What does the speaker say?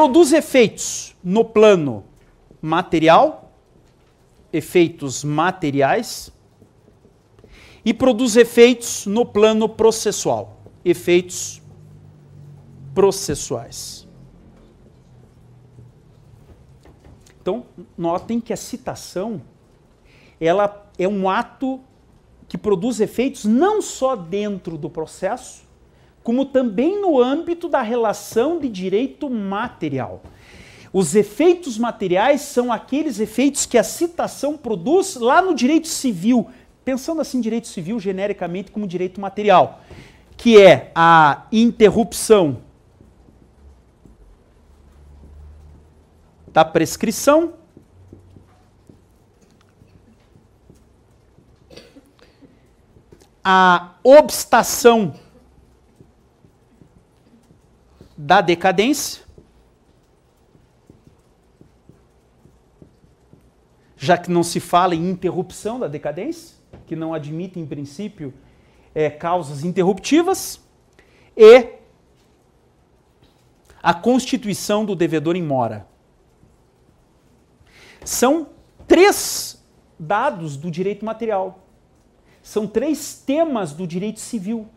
produz efeitos no plano material, efeitos materiais, e produz efeitos no plano processual, efeitos processuais. Então, notem que a citação ela é um ato que produz efeitos não só dentro do processo, como também no âmbito da relação de direito material. Os efeitos materiais são aqueles efeitos que a citação produz lá no direito civil, pensando assim direito civil genericamente como direito material, que é a interrupção da prescrição a obstação da decadência, já que não se fala em interrupção da decadência, que não admite, em princípio, é, causas interruptivas, e a constituição do devedor em mora. São três dados do direito material. São três temas do direito civil.